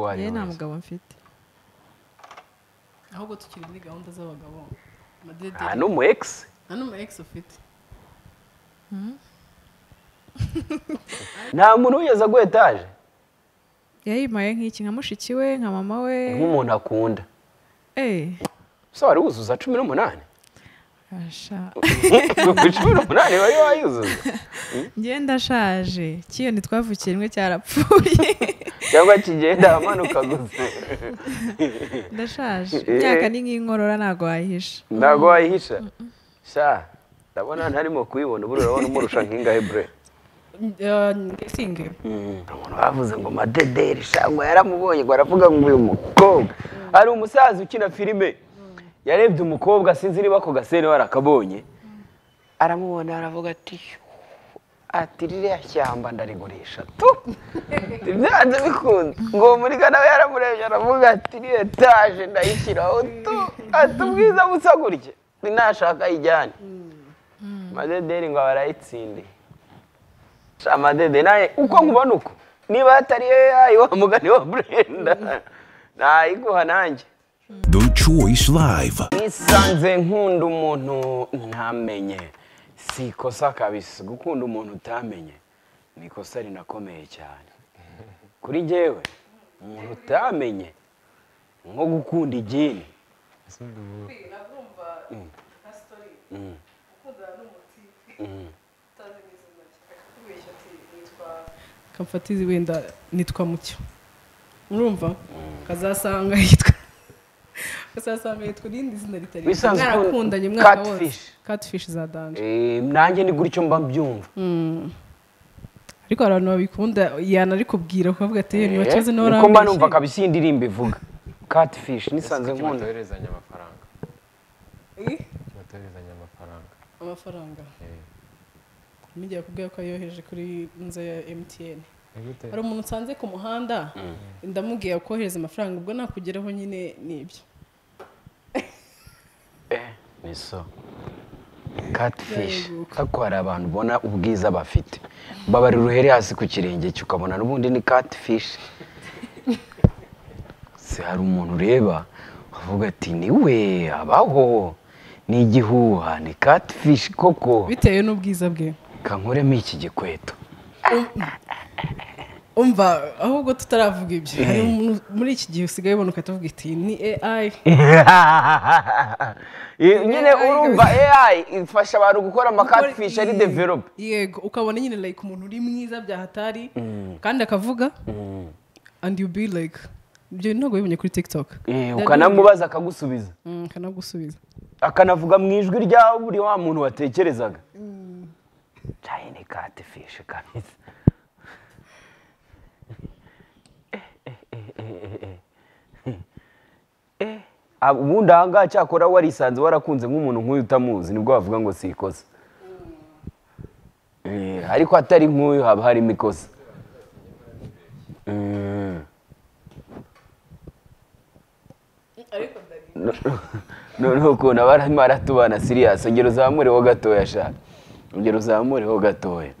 yewe nta mugabo mfite ahubwo tukiri muri gahunda z'abagabo nta n'umu egisi nta n'umu egisi ufite hm? nta muntu wigeze agwa etaje yayimaye nk'iki nka mushiki we nka mama we nk'umuntu akunda eee ubuso wari wuzuza cumi n'umunani cumi n'umunani ngenda ashaje kiyoni twavukiye rimwe cyarapfuye cyangwa kigenda amanuka gusa ndashaje imyaka ni nk'inkorora ntabwo wayihisha ntabwo wayihisha mm, mm, mm. sha ndabona ntarimo kuyibona ubu urabona umurusha nk'ingahe bure umuntu uh, bavuze ngo madederi shangwa yaramubonye ngo aravuga ngo uyu mukobwa ari umusaza ukina filime yarebye umukobwa sinzi niba ako gasene barakabonye aramubona aravuga ati ati ririya shyamba ndarigurisha tu byanze bikunze ngo muriga nawe yaramurebye aravuga ati ririya etaje ndayishyiraho tu ati ubwiza busa gutya nashaka ayijyane mm. mm. amadederi ngo barayitsindiye amadede nawe uko nkubona uko niba atari yo yayi wa mugani wa burenda mm. nayiguha nanjye The Choice Live nisanze nkunda umuntu ntamenye si ikosa kabisa gukunda umuntu utamenye ni ikosa rinakomeye cyane kuri njyewe umuntu utamenye nko gukunda igini kamfatizi wenda nitwa mucyo urumva kazasanga yitwa uzasambaye turindi zina ritari mwarakundanye mwaka wose katifishi za danje eh, nanjye ni gutyo mba mbyumva hmm. ariko hari abantu babikunda yanarikubwira kuvuga ati niba eh, kibazo niba urambishije niko mba kabisa iyi ndirimbo ivuga katifishi nisanze nkunda batoherezanya amafaranga batoherezanya amafaranga amafaranga eh. nijya kubwira ko yoheje kuri inzu ya emutiyeni hari umuntu usanze ku muhanda hmm. ndamubwira kohereza amafaranga ubwo nakugeraho nyine nibyo ni catfish katifishi hari abantu ubona ubwiza bafite babara uruhere hasi ku kirenge cye ukabona n'ubundi ni catfish se hari umuntu ureba uvuga ati niwe abaho ni igihuha ni catfish koko bitewe n'ubwiza bwe kankuremo iki gikweto oh. umva ahubwo tutaravuga ibyo eh. muri iki gihe usigaye ubona ukatavuga iti ni eyayi eh, nyine urumva eyayi ifasha abantu gukora amakatifishi ari deverope yego ukabona nyine like umuntu uri mwiza byahatari mm. kandi akavuga mm. andi yu bi like ibyo ntabwo bibonye kuri tikitoke eh, ukanamubaza akagusubiza akanagusubiza mm, akanavuga mu ijwi rya buri wa muntu watekerezaga cyane katifishi kameze Eh, ah, ubundi ahangaha cyakora warisanze warakunze nk'umuntu nk'uyu utamuzi nibwo wavuga ngo si eh, ariko atari nk'uyu haba harimo ikosa eh. noneho ukuntu abarimo aratubana siriyasi ongera uzamureho gatoya shaka ongera uzamureho gatoya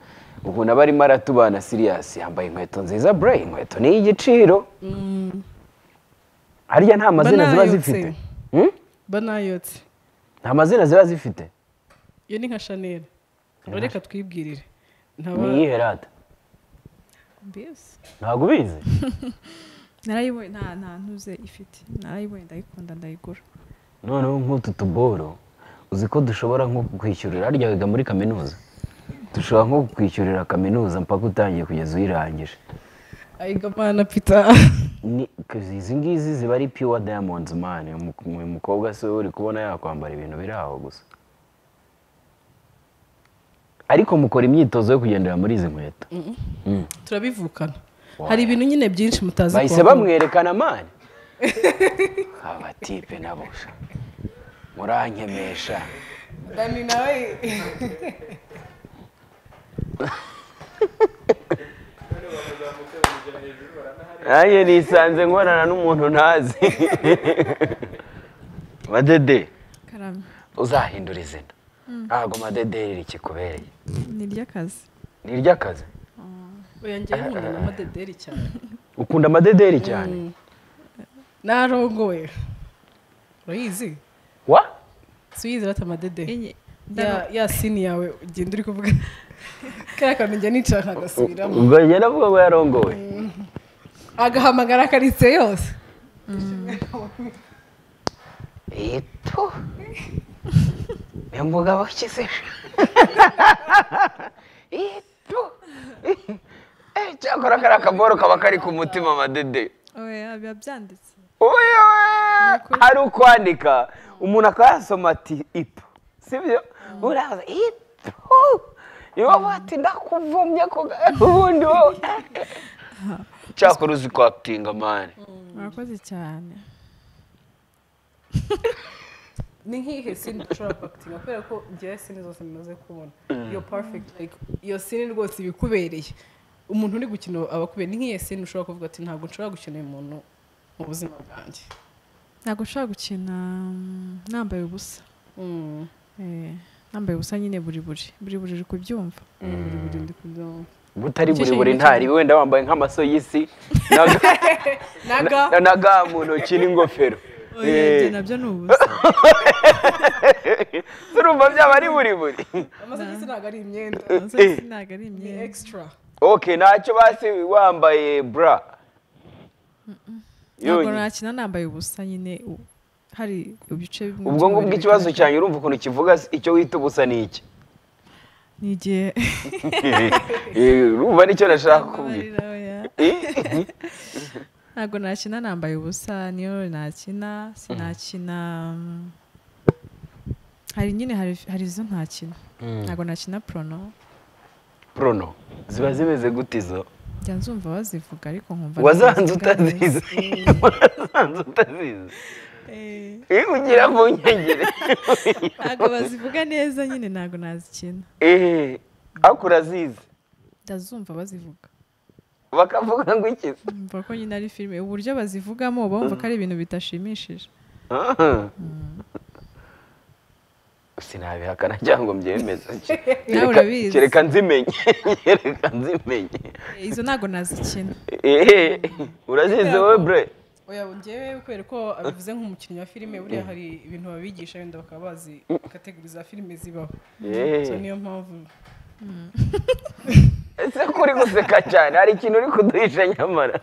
ubu naba arimo aratubana siriyasi yambaye inkweto nziza bure inkweto ni iy'igiciro mm. harya nta mazina ziba zifite hmm? banayotse nta mazina ziba zifite iyo ni nka shaneli reka twibwirire ni iyihe rada ntabwo ubizi narayibonye nta ntuze ifite narayibonye ndayikunda ndayigura noneho nk'utu tuboro uzi ko dushobora nko kwishyurira harya wiga muri kaminuza dushobora nko kwishyurira kaminuza mpaka utangiye kugeza uyirangije ayigamana pita izi ngizi ziba ari piwa dayamonzi mani uyu mukobwa se uri kubona yakwambara ibintu biri aho gusa ariko mukora imyitozo yo kugendera muri izi nkweto mm. turabivukana hari ibintu nyine byinshi mutazi bahise bamwerekana mani abatipe nabusha murankemesha nanjye nisanze nkorana n'umuntu ntazi madede uzahindura izina mm. ah, ntabwo madederi iri ikikubereye ni iry'akazi ni iry'akazi ah. eh, eh, eh. ukunda amadederi cyane mm. narongowe urayizi wa suyizi bata amadederi ya sini yawe ugenda uri kuvuga kariya kamenya nicara nkagasubiramo ubwo ngo yarongowe mm. agahamagara akaritse yose eto uyu mugabo akize eto cyakora kariya akaboro kaba kari ku mutima amadede biba byanditse oya ari ukwandika umuntu akaba yasoma ati ipo sibyo uraza ipo niba wati ndakuvumye ku ubundi cyakora uzi kwakitinga mani mm. murakoze cyane ni nk'ihe sini dushobora kwakitinga kubera ko ngewe sini zose bimaze kubona mm. iyo parifegiti iyo sini rwose ibikubereye umuntu uri gukina aba akubereye ni nk'iyo sini ushobora kuvuga ati ntabwo nshobora gukina uyu muntu mu buzima bwanjye ntabwo nshobora gukina mm, nambaye ubusa eh. yambaye ah, ubusa nyine buri buri buri buri uri kubyumva mm. butari buri buri ntari wenda wambaye nk'amaso y'isi na ga mu ntoki n'ingofero oye eh. nabyo ni ubusa turumva byaba ari buri buri amasogisi ntabwo ari imyenda amasogisi ntabwo ari imyenda extra ok ntacyo basi wambaye bra ntabwo nakina nambaye ubusa nyine hari ibice bimwe ubwo ngubwo ikibazo cyanjye urumva ukuntu kivuga icyo wita ubusa ni iki ni igihe urumva nicyo nashaka kubwira eh? ntabwo nakina nambaye ubusa niyo nakina sinakina mm. hari nyine hari izo ntakina mm. ntabwo nakina porono porono ziba zimeze gute izo njya nzumva bazivuga ariko nkumva wazanze utazizi wazanze utazizi Eh. ugira mu nkengero ntabwo bazivuga neza nyine ntabwo nazikina eh, ariko urazizi ndazumva bazivuga bakavuga ngo ikiza mva ko nyine ari filime uburyo bazivugamo bumva ko ari ibintu bidashimishije mm. sinabihakana cyangwa ngo mbyemeze nawe kereka nzimenye kereka nzimenye eh, izo ntabwo nazikina urazizi wowe bure oya ngewe kubera ko abivuze nk'umukinnyi wa filime buriya hari ibintu babigisha wenda bakaba bazi kategori za filime zibaho niyo mpamvu ese ko uri guseka cyane hari ikintu uri kuduhisha nyamara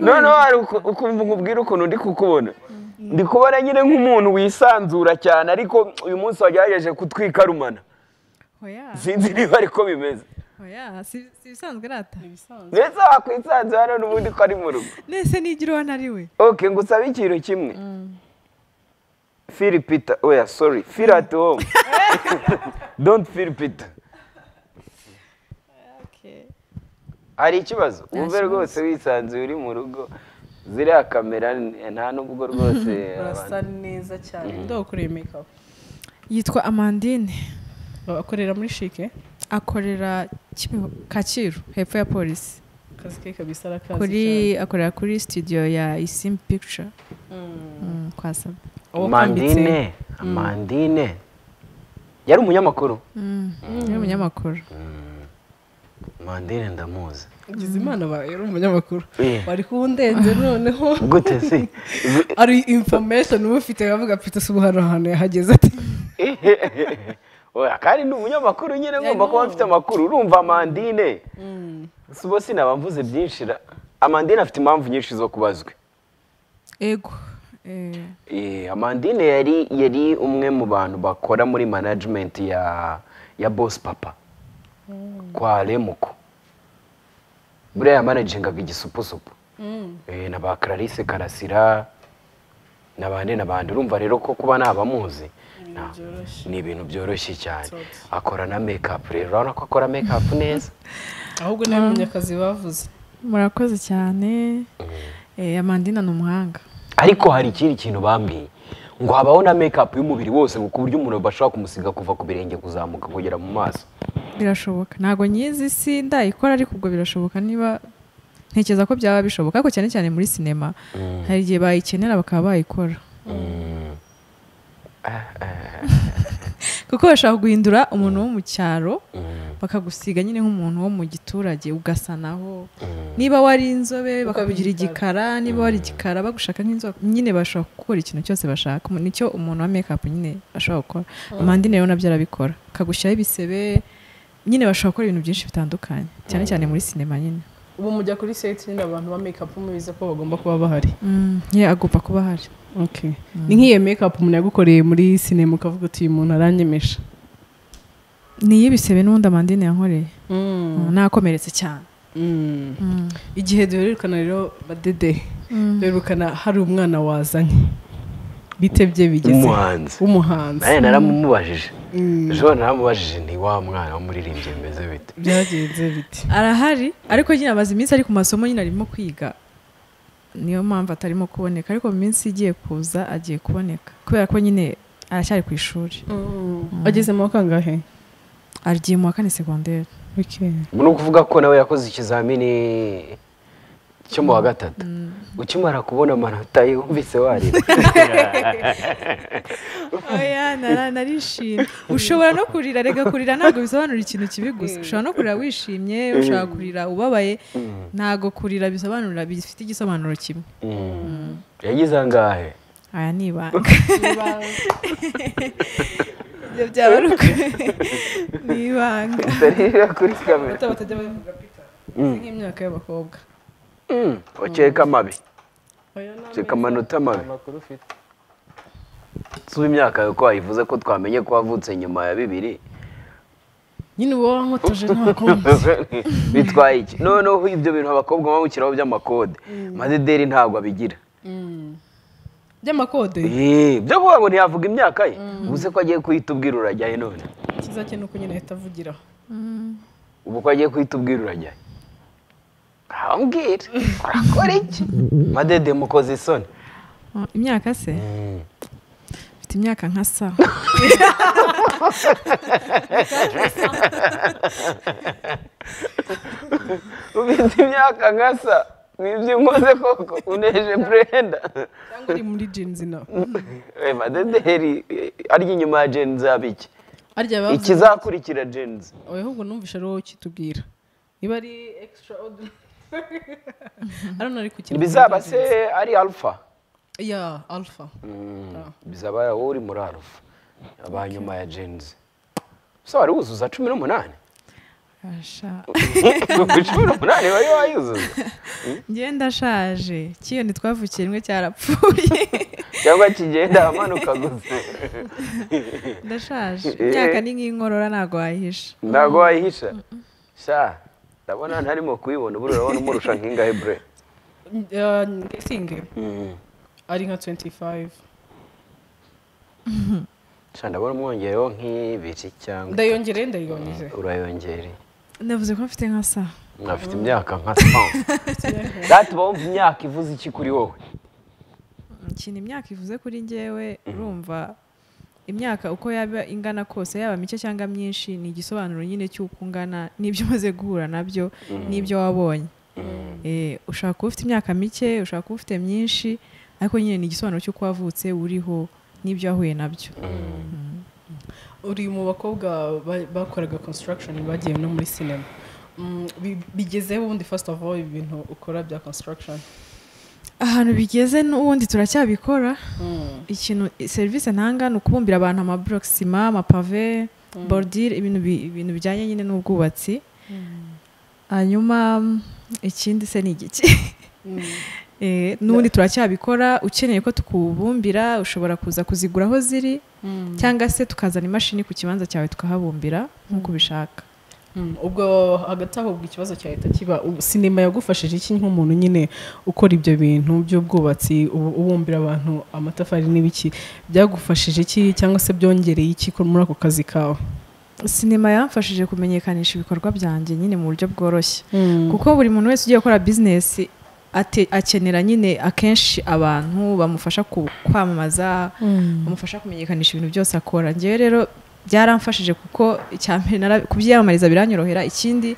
noneho hari ukumva nkubwira ukuntu ndi kukubona ndi kubona nyine nk'umuntu wisanzura cyane ariko uyu munsi wagerageje kutwikarumana sinzi niba ariko bimeze oya oh, si ibisanzwe rata ndetse wakwisanze hano n'ubundi ko ari mu rugo nese nigira uwo ntari oke ngo usabe kimwe mm. feel oya oh, sorry feel home don't feel hari ikibazo wumve rwose wisanze uri mu rugo ziriya kamera nta nubwo rwose urasa neza cyane mm. ndakuremeka yitwa amandine akorera muri shike akorera kacyiru hepfo ya polisi akazi ke kabisa arakazi kuri akorera kuri studio ya isim picture mm. mm, kwasaba mandine mm. mandine yari umunyamakuru yari umunyamakuru mandine eh. ndamuzi Bizimana yari umunyamakuru wari kuwundenze noneho gute si ari information uba ufite avuga apfite si ubuhano ahantu yahageze ati eh, eh, kandi ni umunyamakuru nyine ngomba kuba mfite amakuru urumva amandine hmm. si sinaba mvuze byinshi amandine afite impamvu nyinshi zo kubazwe yego eh. eh, amandine yari yari umwe mu bantu bakora muri management ya ya bosi papa hmm. kwa remuko buriya yamanagingaga igisupusupu hmm. eh, na ba Clarisse karasira na bande na bande urumva rero ko kuba ntabamuzi ni ibintu byoroshye cyane akora na mekapu rero urabona ko akora mekapu neza ahubwo ntibimenye ah. akazi bavuze murakoze cyane mm. eh, amandina ni umuhanga ariko hari ikindi kintu bambwiye ngo habaho na mekapu y'umubiri wose ku buryo umuntu bashobora kumusiga kuva ku birenge kuzamuka kugera mu maso birashoboka ntabwo nyizi si ndayikora ariko ubwo birashoboka niba ntekereza ko byaba bishoboka ariko cyane cyane muri sinema mm. hari igihe bayikenera bakaba bayikora mm. kuko bashaka guhindura umuntu wo mu cyaro mm. bakagusiga nyine nk'umuntu wo mu giturage ugasanaho niba wari inzobe bakakugira igikara niba wari igikara bagushaka nk'inzobe nyine bashobora gukora ikintu cyose bashaka nicyo umuntu wa mekapu nyine ashobora gukora amande nayo nabyo arabikora akagushyiraho ibisebe nyine bashobora gukora ibintu byinshi bitandukanye cyane cyane muri sinema nyine ubu mujya kuri seti nyine abantu ba mekapu mubizi ko bagomba kuba bahari mm, ye agomba kuba ahari mm. ni nk'iyo mekapu umuntu yagukoreye muri sinema ukavuga uti uyu muntu aranyemesha ni y'ibisebe n'ubundi amandine yankoreye mm. nakomeretse cyane igihe duherukana rero badede duherukana hari umwana wazanye bitebye bigeze w'umuhanzi naramumubajije mm. ejo naramubajije ni wa mwana wamuririmbye bimeze bite byagenze bite arahari ariko nyine amaze iminsi ari ku masomo nyine arimo kwiga niyo mpamvu atarimo kuboneka ariko mu minsi igiye kuza agiye kuboneka kubera ko nyine aracyari ku ishuri mm. Mm. ageze mu kangahe agiye mu wa kane segonderi ni ukuvuga ko nawe yakoze ikizamini cyo mu wa gatatu mm. ukimara kubona amanota yumvise warira oh, narishimye ushobora no kurira reka kurira ntabwo bisobanura ikintu kibi gusa mm. ushobora no kurira wishimye ushobora mm. kurira ubabaye ntabwo kurira bisobanura bifite igisobanuro kimwe yagize angahe aya ni ibanga ibyo byaba ari ni ibanga batajya babivuga nk'imyaka y'abakobwa ukeka hmm. amabi ukeka amanota amabi suba imyaka yawe ko wayivuze ko twamenye ko wavutse nyuma ya bibiri nyine uba wankotuje ntabakombe bitwaye iki noneho ibyo bintu abakobwa bamukiraho by'amakode amadederi hmm. ntabwo abigira hmm. by'amakode byo kuvuga ngo ntiyavuga imyaka ye ubuze ko agiye kuhita ubwira urajyaye none ikiza cye ni uko nyine ahita avugiraho ubu ko agiye kuhita ubwira urajyaye urambwira urakora iki madede mukoze isoni oh, imyaka se mm. mfite imyaka nka sawa ufite imyaka nka sa nibyo ukoze koko uneje burenda cyangwa uri muri jinzi nawe eh, madederi ari inyuma ya jenzi haba iki ikizakurikira jenzi wowe ahubwo numvise ariwo ukitubwira niba ari ekisitara odiri bizaba se ari alpha ya alpha mm, bizaba uri muri alpha aba nyuma ya jenzi gusa wari wuzuza cumi n'umunani cumi n'umunani wari wayuzuza hmm? ngenda ashaje kiyoni twavukiye rimwe cyarapfuye cyangwa kigenda amanuka gusa ndashaje imyaka ni nk'inkorora ntabwo wayihisha ntabwo wayihisha ndabona ntarimo kuyibona ubu urabona umurusha nk'ingahe bure ngesinge uh, mm-hmm. ari nka tuwenti fayive ndabona umwongereho nk'ibiri cyangwa ndayongereye ndayibonye mm, urayongereye ndavuze ko mfite nka sa mwafite imyaka nka sa dati wumva imyaka ivuze iki kuri wowe ikintu imyaka ivuze kuri ngewe mm-hmm. urumva imyaka uko yaba ingana kose yaba mike cyangwa myinshi ni igisobanuro nyine cy'uko ungana n'ibyo umaze guhura nabyo mm. n'ibyo wabonye mm. eh, ushobora kuba ufite imyaka mike ushobora kuba ufite myinshi ariko nyine ni igisobanuro cy'uko wavutse uriho n'ibyo wahuye nabyo mm. uri mu bakobwa bakoraga construction bagiye no muri sinema bigezeho ubundi first of all ibintu ukora bya construction ahantu bigeze n'ubundi turacyabikora hmm. ikintu serivisi ntanga ni ukubumbira abantu amaburokisima amapave hmm. borudire ibintu bijyanye nyine n'ubwubatsi hmm. hanyuma ikindi se ni igiki eh, n'ubundi turacyabikora ukeneye ko tukubumbira ushobora kuza kuzigura aho ziri cyangwa se tukazana imashini ku kibanza cyawe tukahabumbira nk'uko ubishaka ubwo hagati aho ubwo ikibazo cya leta kiba sinema yagufashije iki nk'umuntu nyine ukora ibyo bintu by'ubwubatsi ubumbira abantu amatafari n'ibiki byagufashije iki cyangwa se byongereye iki muri ako kazi kawe sinema yamfashije kumenyekanisha ibikorwa byanjye nyine mu buryo bworoshye hmm. kuko buri muntu wese ugiye gukora bizinesi akenera nyine akenshi abantu bamufasha kwamamaza hmm. bamufasha kumenyekanisha ibintu byose akora ngewe rero byaramfashije kuko mbere kubyiyamamariza biranyorohera ikindi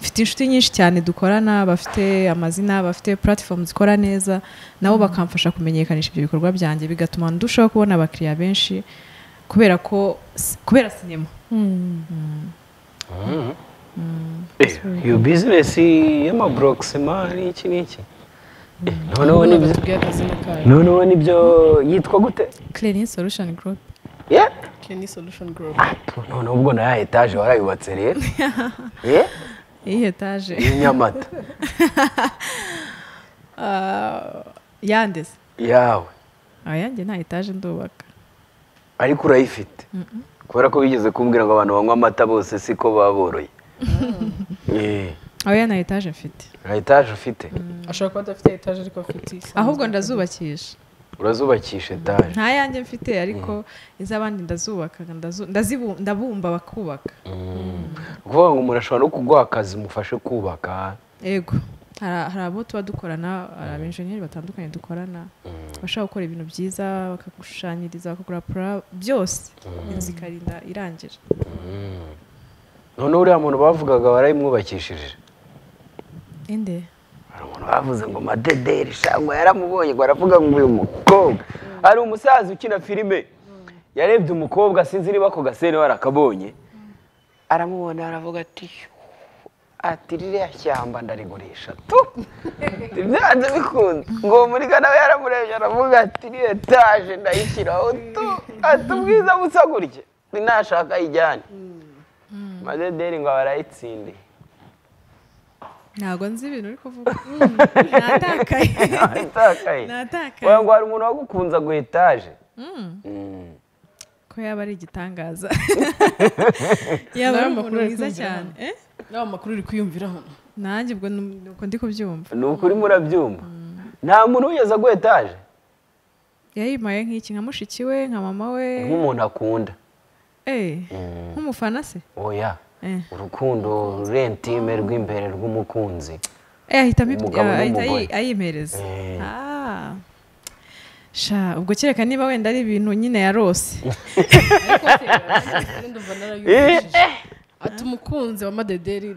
mfite inshuti nyinshi cyane dukorana bafite amazina bafite puratifomu zikora neza nabo mm. bakamfasha kumenyekanisha ibyo bikorwa byanjye bigatuma ndushaho kubona abakiriya benshi kubera ko kubera sinema iyo mm. mm. ah. eh, bizinesi y'amaburokisima n'iki eh, n'iki noneho nibyo yitwa gute kirini solushoni gurupe ni solution group none ubwo na ya etaje warayubatse rero iyi etaje y'inyamata yandeze yawe yanjye nta etaje ndubaka ariko urayifite kubera ko wigeze kumbwira ngo abantu banywa amata bose siko baboroye oya oh. oh, na etaje mfite etaje ufite mm. ashobora kuba adafite etaje ariko afite ahubwo ndazubakisha urazubakisha etaje nta yanjye mfite ariko mm. iz'abandi ndazubaka ndabumba bakubaka ni mm. ukuvuga ngo umuntu ashobora no kuguha akazi umufashe kubaka yego hari abo tuba dukorana hari abenjeniyeri batandukanye dukorana mm. bashaka gukora ibintu byiza bakagushushanyiriza bakagura pura byose inzu ikarinda irangira noneho uriya muntu bavugaga barayimwubakishije inde hari umuntu bavuze ngo madederi shangwa yaramubonye ngo aravuga ngo uyu mukobwa hari umusaza ukina filime yarebye umukobwa sinzi niba ako gasene warakabonye aramubona aravuga ati ati ririya shyamba ndarigurisha tu byanze bikunze ngo muriga nawe yaramurebye aravuga ati ririya etaje ndayishyiraho tu ati ubwiza busa gutya nashaka ayijyane hmm. madederi ngo aba ntabwo nzi ibintu uri kuvuga hmm, natakaye natakaye wowe ngo hari umuntu wagukunze ngo etaje hmm. Hmm. ko yaba ari igitangaza yaba ari umuntu mwiza cyane nawe eh? amakuru uri kwiyumviraho nanjye ubwo nuko ndi kubyumva ni ukuri murabyumva nta muntu wigeze agwa etaje yayimaye nk'iki nka mushiki we nka mama we nk'umuntu akunda eh, nk'umufana se oya Eh. urukundo rurentime rw'imbere rw'umukunzi eh, ahitamo ayimereza eh. ah. sha ubwo kereka niba wenda ari ibintu nyine yarose ati umukunzi wa madederi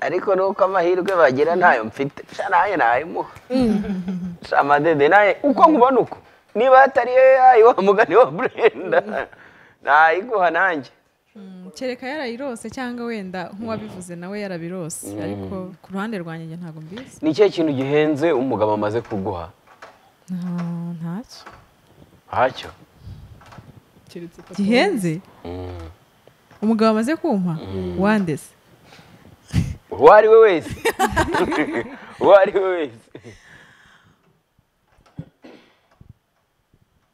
ariko nuko amahirwe bagira ntayo mfite sha nayo nayimuha mm. sha nayo uko nkubona uko niba atari yo yayo wa mugani wa burenda mm. nayiguha nanjye Mm, kereka yarayirose cyangwa wenda nk'uwabivuze nawe yarabirose mm. ariko ku ruhande rwanjye ntabwo mbizi ni ikihe kintu gihenze umugabo amaze kuguha ntacyo ntacyo gihenze mm. umugabo amaze kumpa wandese uwo ari we wese uwo ari we wese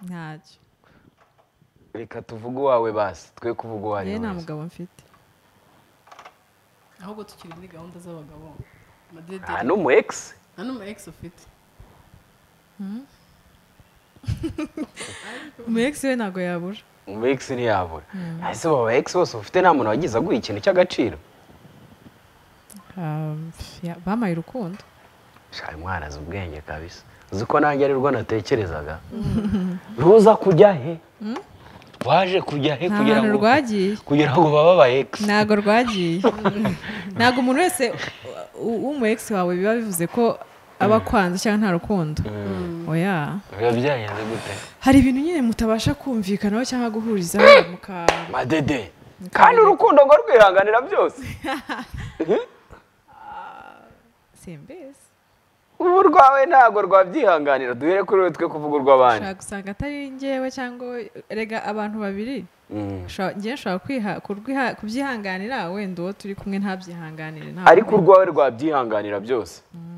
ntacyo reka tuvuge uwawe basi twe kuvuga uwo ari we nta mugabo mfite ahubwo tukiri muri gahunda z'abagabo nta n'umu ex nta n'umu ex ufite hmm? umu ex we ntabwo yabura umu ex ntiyabura hmm. ese aba egisi bose bafite nta muntu wagize aguha ikintu cy'agaciro um, bamaye urukundo shaka umwana azi ubwenge kabisa uzi ko nanjye arirwo natekerezaga ruza hmm. kujya he waje kujya he kugira ngo rwagiye kugira ngo baba aba egisi ntabwo rwagiye ntabwo umuntu wese w'umu egisi wawe biba bivuze ko aba mm. akwanze cyangwa nta rukundo mm. Mm. oya biba byagenze gute hari ibintu nyine mutabasha kumvikanaho cyangwa guhurizaho madede kandi urukundo ngo rwihanganira byose ah, simbizi ubu urwawe ntabwo rwabyihanganira duhere kuri twe kuvuga urw'abandi ushobora gusanga atari ngewe cyangwa rega abantu babiri mm. ngewe nshobora kubyihanganira wenda uwo turi kumwe ntabyihanganire ariko urwawe rwabyihanganira byose mm.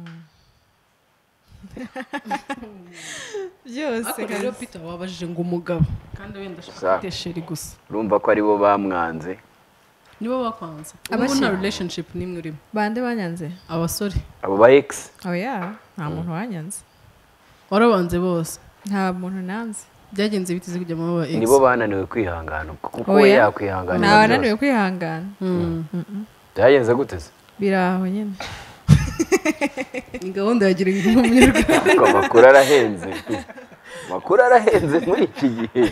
byose rero pita wabajije ngo umugabo kandi wenda ashaka gutesheri gusa urumva ko aribo bamwanze nibo bakwanze ubu nta relationship n'imwe urimo bande banyanze abasore abo ba egisi oya oh, nta muntu wanyanze warabanze bose nta muntu nanze byagenze biteze kujya mu ba egisi nibo bananiwe kwihangana kuko oh, we yakwihangana nta wananiwe kwihangana hmm. byagenze guteze biri aho nyine ni gahunda ya gira ngo umunyarwanda amakuru arahenze amakuru arahenze muri iki gihe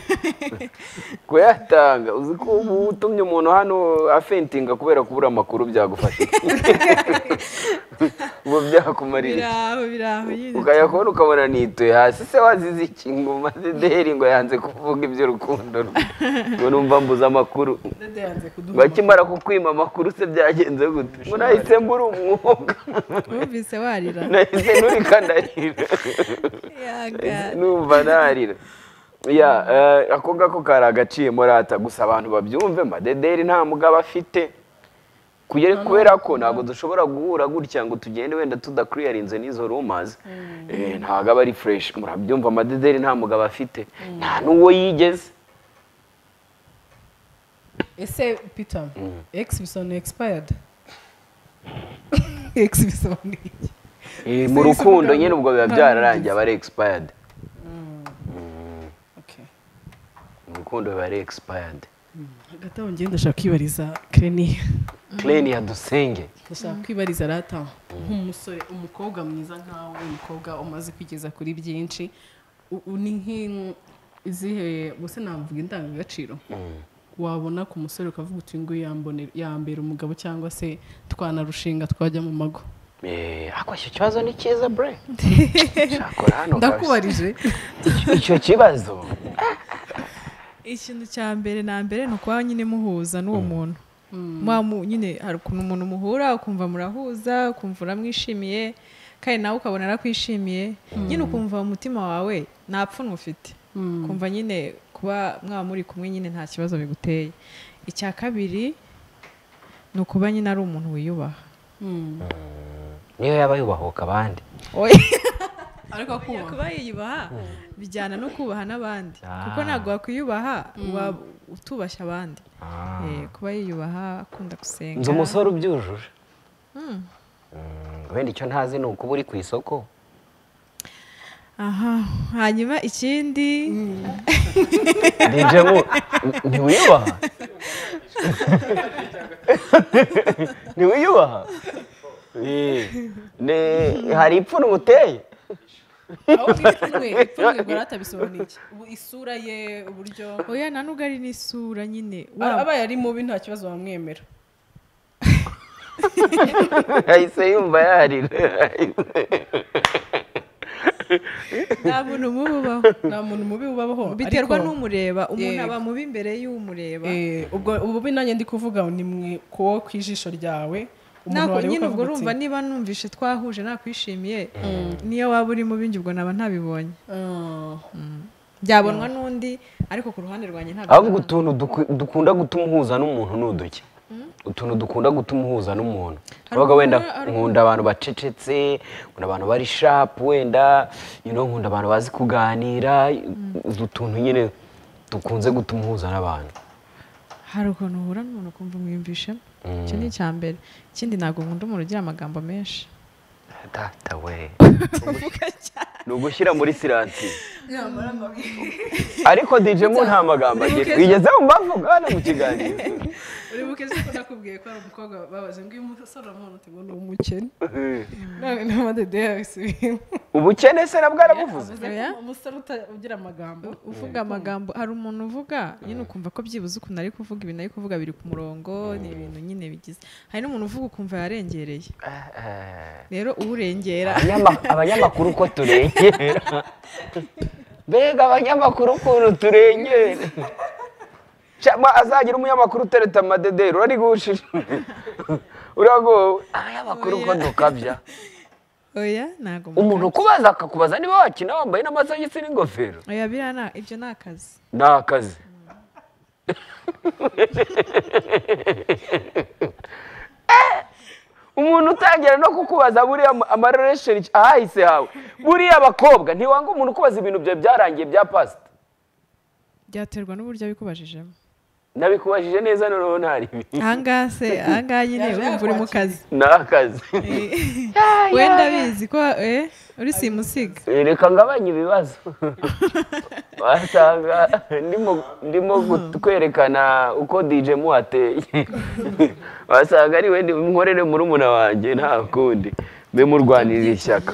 kuyatanga uzi ko uba utumye umuntu hano afentinga kubera kubura amakuru byagufasha ubu byakumarira ukayakubona ukabona nituye hasi se wazize iki ngo umaze deheri ngo yanze kuvuga iby'urukundo ngo numva mbuze amakuru bakimara kukwima amakuru se byagenze gute ngo nahise mbura umwuka numva ntarira eh, ako ngako kari agaciye murata gusa abantu babyumve madederi nta mugabo afite kubera ko ntabwo dushobora guhura gutya ngo tugende wenda tudakiriyarinze n'izo rumazi mm. eh, ntabwo aba ari fureshi murabyumva amadederi nta mugabo afite mm. nta n'uwo yigeze ese peter egisi mm. bisobanuye egisipayadi egisi bisobanuye eh, mu rukundo nyine ubwo biba byararangiye aba ari egisipayadi urukundo biba ari egisipayadi hmm, hagati aho ngenda ndashaka kwibariza kereni kereni yadusenge ndashaka kwibariza rata hmm. nk'umusore umukobwa mwiza nkawe umukobwa umaze kwigeza kuri byinshi ni nk'izihe gusa navuga indangagaciro hmm. wabona ku musore ukavuga uti nguyu yambera umugabo cyangwa se twanarushinga twajya mu mago eh, icyo kibazo ni cyiza bure ndakubarije icyo kibazo ikintu cya mbere na mbere ni ukuba nyine muhuza n'uwo mm. muntu mm. nyine hari ukuntu umuntu muhura ukumva murahuza ukumva uramwishimiye kandi nawe ukabona arakwishimiye mm. nyine ukumva umutima wawe nta ufite ukumva nyine kuba mwaba muri kumwe nyine nta kibazo biguteye icya kabiri ni ukuba nyine ari umuntu wiyubaha niyo yaba yubahuka abandi ariko kubaha yiyubaha bijyana no kubaha n'abandi ah. kuko ntabwo wakwiyubaha mm. utubashye abandi ah. eh, kuba yiyubaha akunda gusenga nzi umusore ubyujuje wenda hmm. mm, icyo ntazi ni ukuba uri ku isoko aha hanyuma ikindi mm. nijemo ntiwiyubaha ntiwiyubaha eh, hari ipfunwe uteye aho ipfunwe ipfunwe iki isura ye uburyo oya nta nubwo ari n'isura nyine abaye yari mubi nta kibazo wamwemera yahise yumva yarira nta muntu mubi ubaho nta muntu mubi ubaho biterwa n'umureba umuntu aba mubi imbere y'umureba eh, ubwo ububi nanjye ndi kuvuga ni ku ijisho ryawe ntabwo nyine ubwo urumva niba numvise twahuje nakwishimiye mm. Mm, niyo waba uri mu bindi ubwo naba ntabibonye mm. byabonwa n'undi ariko ku ruhande rwanjye ntabwo ahubwo utuntu dukunda gutuma uhuza n'umuntu ni uduke utuntu dukunda gutuma uhuza n'umuntu twabaga wenda nkunda abantu bacecetse nkunda abantu bari shapu wenda nkunda abantu bazi kuganira utuntu nyine dukunze gutuma uhuza n'abantu hari ukuntu uhura n'umuntu ukumva umwiyumvishemo Mm. icyo ni icya mbere ikindi ntabwo nkunda umuntu ugira amagambo menshi data we ni ugushyira muri siransi ariko dije mu nta magambo agira mu mbavuga hano mu kiganiro uri buke ko nakubwiye ko ari umukobwa babaze ngo uyu musore uramuha uti ni umukene none n'amadede yabisubiye ubukene se nabwo arabuvuze umusore ugira amagambo uvuga amagambo hari umuntu uvuga nyine ukumva ko byibuze ukuntu ari kuvuga ibintu ari kuvuga biri ku murongo ni ibintu nyine bigize hari n'umuntu uvuga ukumva yarengereye rero urengera abanyamakuru ko turengera mbega abanyamakuru ukuntu turengera azagira umunyamakuru utereta amadederi urari gushira uragowe abanyamakuru ko dukabya umuntu ukubaza akakubaza niba wakina wambaye n'amasogisi n'ingofero ibyo ni akazi ni akazi eh! umuntu utangira no kukubaza buriya amareresheni ahahise hawe buriya abakobwa ntiwanga umuntu ukubaza ibintu byawe byarangiye bya pasita byaterwa n'uburyo abikubajijemo ndabikubajije neza noneho ntaribi ahangaha se ahangaha nyine urumva uri mu kazi ni akazi eh, eh, wenda bizi ko eh, uri simusiga reka ngabanye ibibazo wasanga ndimo kwerekana uko dije mu ateye wasanga ari wenda nkorere murumuna wanjye nta kundi mbe murwanirira ishyaka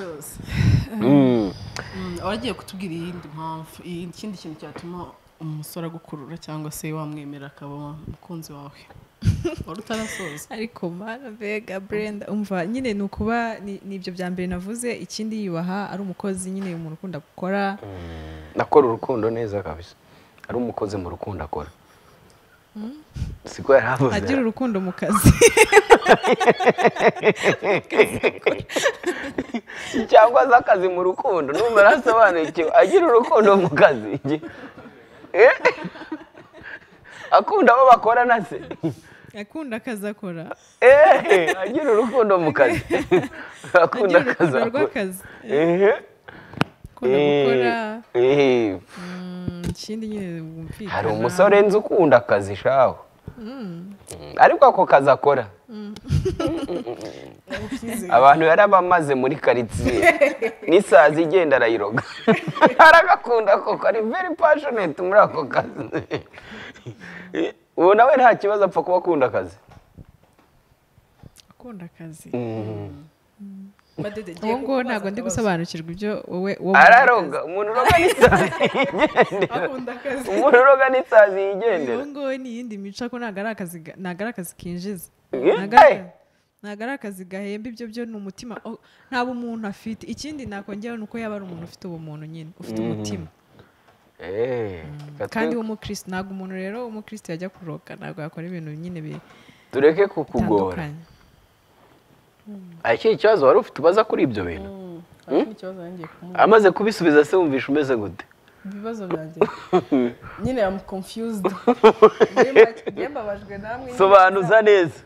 wagiye mm. mm, kutubwira iyindi mpamvu ikindi kintu cyatuma umusore agukurura cyangwa se wamwemera akaba umukunzi wawe wari utarasoza ariko mara mbega burenda umva nyine ni ukuba ni ibyo bya mbere navuze ikindi yiyubaha ari umukozi nyine umuntu ukunda gukora mm, nakora urukundo neza kabisa ari umukozi mu rukundo akora hmm? siko yari avuze agira urukundo mu kazi cyangwa se akazi mu rukundo numva arasobanukiwe agira urukundo mu kazi Eh? akunda abo bakorana se akunda akazi akora eee eh, agira urukundo mu kazi akunda akazi akora eh? akunda gukora hmm, ikindi nyine hari umusore nzi ukunda akazi shaho ariko ako kazi akora abantu yari abamaze muri karitsiye n'isazi igenda arayiroga aragakunda ako kari veri pashoneti muri ako kazi ubu nawe nta kibazo apfa kuba akunda akazi akunda akazi mm-hmm. ubu ngubu ntabwo ndi gusobanukirwa ibyo wowe araroga umuntu uroga n'insazi yigendera umuntu uroga n'insazi yigendera ubu ngubu ni iyindi mico ko ntabwo ari akazi kinjiza ntabwo ari akazi gahemba ibyo byo ni umutima oh, ntabwo umuntu afite ikindi nakongera ni uko yaba ari umuntu ufite ubumuntu nyine ufite mhm. umutima eh, mm. kandi w'umukirisitu ntabwo umuntu rero w'umukirisitu yajya kuroga ntabwo yakora ibintu nyine bitandukanye tureke kukugora Hmm. ikihe kibazo wari ufite ubaza kuri ibyo bintu hmm. Hmm? amaze kubisubiza se wumvisha umeze gute ibibazo byanjye nyine yamu confused sobanuza neza